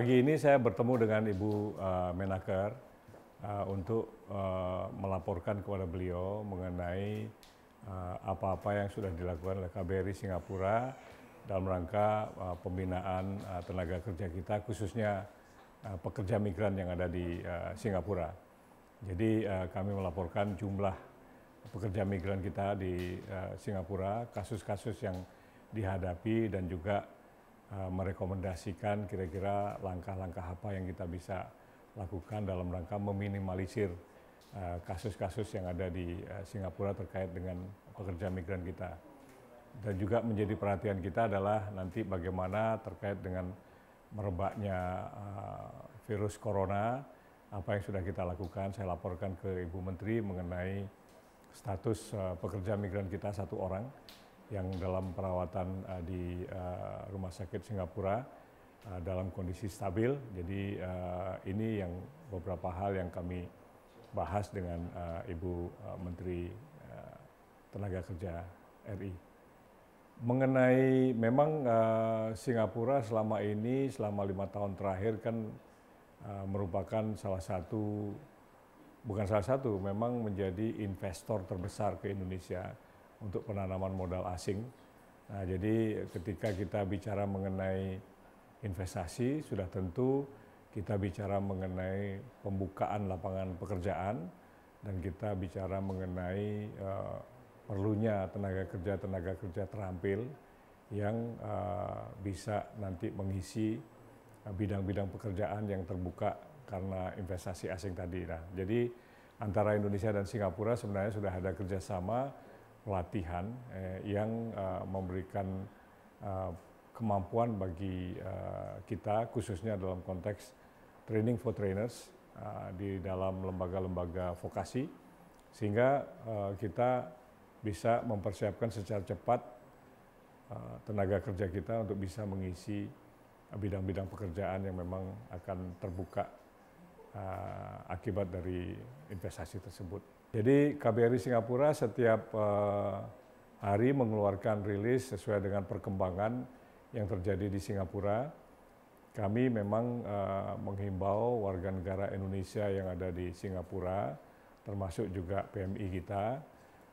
Pagi ini saya bertemu dengan Ibu uh, Menaker uh, untuk uh, melaporkan kepada beliau mengenai apa-apa uh, yang sudah dilakukan oleh KBRI Singapura dalam rangka uh, pembinaan uh, tenaga kerja kita khususnya uh, pekerja migran yang ada di uh, Singapura. Jadi uh, kami melaporkan jumlah pekerja migran kita di uh, Singapura, kasus-kasus yang dihadapi dan juga Eh, merekomendasikan kira-kira langkah-langkah apa yang kita bisa lakukan dalam rangka meminimalisir eh, kasus-kasus yang ada di eh, Singapura terkait dengan pekerja migran kita. Dan juga menjadi perhatian kita adalah nanti bagaimana terkait dengan merebaknya virus corona, apa yang sudah kita lakukan, saya laporkan ke Ibu Menteri mengenai status pekerja migran kita satu orang yang dalam perawatan uh, di uh, rumah sakit Singapura uh, dalam kondisi stabil. Jadi uh, ini yang beberapa hal yang kami bahas dengan uh, Ibu uh, Menteri uh, Tenaga Kerja RI. Mengenai memang uh, Singapura selama ini selama lima tahun terakhir kan uh, merupakan salah satu bukan salah satu memang menjadi investor terbesar ke Indonesia untuk penanaman modal asing. Nah, jadi ketika kita bicara mengenai investasi, sudah tentu kita bicara mengenai pembukaan lapangan pekerjaan dan kita bicara mengenai uh, perlunya tenaga kerja tenaga kerja terampil yang uh, bisa nanti mengisi eh, bidang-bidang uh, pekerjaan yang terbuka karena investasi asing tadi. Nah, jadi antara Indonesia dan Singapura sebenarnya sudah ada kerjasama latihan eh, yang eh, memberikan eh, kemampuan bagi kita khususnya dalam konteks training for trainers di dalam lembaga-lembaga vokasi sehingga kita bisa mempersiapkan secara cepat tenaga kerja kita untuk bisa mengisi bidang-bidang pekerjaan yang memang akan terbuka akibat dari investasi tersebut. Jadi KBRI Singapura setiap uh, hari mengeluarkan rilis sesuai dengan perkembangan yang terjadi di Singapura. Kami memang uh, menghimbau warga negara Indonesia yang ada di Singapura, termasuk juga PMI kita,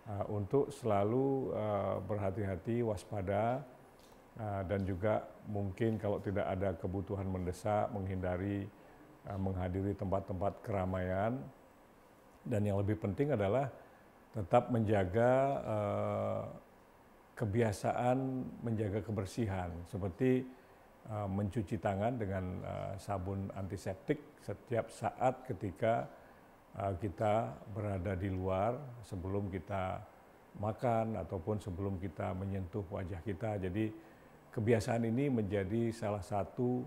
uh, untuk selalu uh, berhati-hati, waspada, uh, dan juga mungkin kalau tidak ada kebutuhan mendesak, menghindari uh, menghadiri tempat-tempat keramaian, dan yang lebih penting adalah tetap menjaga eh, kebiasaan menjaga kebersihan seperti eh, mencuci tangan dengan eh, sabun antiseptik setiap saat ketika kita berada di luar sebelum kita makan ataupun sebelum kita menyentuh wajah kita. Jadi kebiasaan ini menjadi salah satu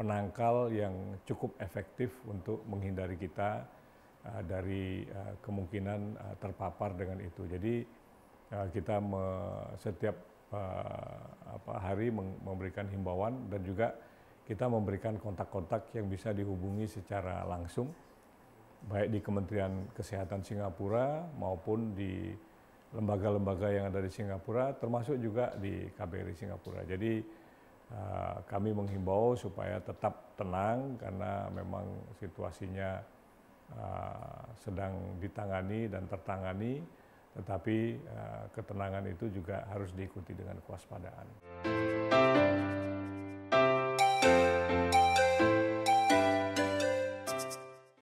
penangkal yang cukup efektif untuk menghindari kita Eh, dari eh, kemungkinan eh, terpapar dengan itu. Jadi kita setiap hari memberikan himbauan dan juga kita memberikan kontak-kontak yang bisa dihubungi secara langsung baik di Kementerian Kesehatan Singapura maupun di lembaga-lembaga yang ada di Singapura termasuk juga di KBRI Singapura. Jadi kami menghimbau supaya tetap tenang karena memang situasinya Eh, sedang ditangani dan tertangani, tetapi uh, ketenangan itu juga harus diikuti dengan kewaspadaan.